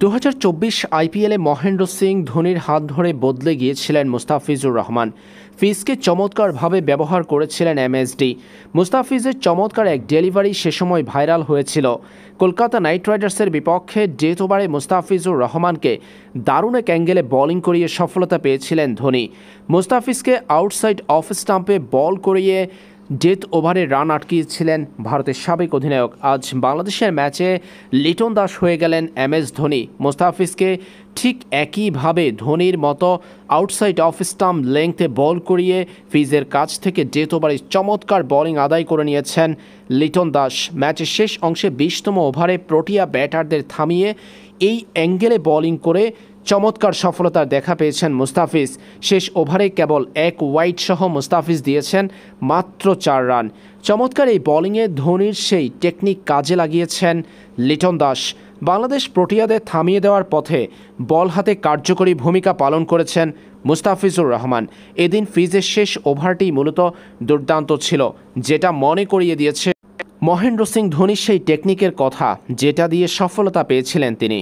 দু হাজার চব্বিশ আইপিএলে মহেন্দ্র সিং ধোনির হাত ধরে বদলে গিয়েছিলেন মুস্তাফিজুর রহমান ফিজকে চমৎকারভাবে ব্যবহার করেছিলেন এমএসডি মুস্তাফিজের চমৎকার এক ডেলিভারি সে সময় ভাইরাল হয়েছিল কলকাতা নাইট রাইডার্সের বিপক্ষে ডেথ ওভারে মুস্তাফিজুর রহমানকে দারুণ এক অ্যাঙ্গেলে বোলিং করিয়ে সফলতা পেয়েছিলেন ধোনি মুস্তাফিজকে আউটসাইড অফ স্টাম্পে বল করিয়ে ডেথ ওভারে রান আটকিয়েছিলেন ভারতের সাবেক অধিনায়ক আজ বাংলাদেশের ম্যাচে লিটন দাস হয়ে গেলেন এম এস ধোনি মোস্তাফিজকে ঠিক একইভাবে ধোনির মতো আউটসাইড অফ স্টাম লেংথে বল করিয়ে ফিজের কাছ থেকে ডেথ ওভারে চমৎকার বোলিং আদায় করে নিয়েছেন লিটন দাস ম্যাচের শেষ অংশে বিশতম ওভারে প্রোটিয়া ব্যাটারদের থামিয়ে এই অ্যাঙ্গেলে বোলিং করে চমৎকার সফলতার দেখা পেয়েছেন মুস্তাফিজ শেষ ওভারে কেবল এক ওয়াইট সহ মুস্তাফিজ দিয়েছেন মাত্র চার রান চমৎকার এই বলিংয়ে ধোনির সেই টেকনিক কাজে লাগিয়েছেন লিটন দাস বাংলাদেশ প্রোটিয়াদের থামিয়ে দেওয়ার পথে বল হাতে কার্যকরী ভূমিকা পালন করেছেন মুস্তাফিজুর রহমান এদিন ফিজের শেষ ওভারটি মূলত দুর্দান্ত ছিল যেটা মনে করিয়ে দিয়েছে মহেন্দ্র সিং ধোনির সেই টেকনিকের কথা যেটা দিয়ে সফলতা পেয়েছিলেন তিনি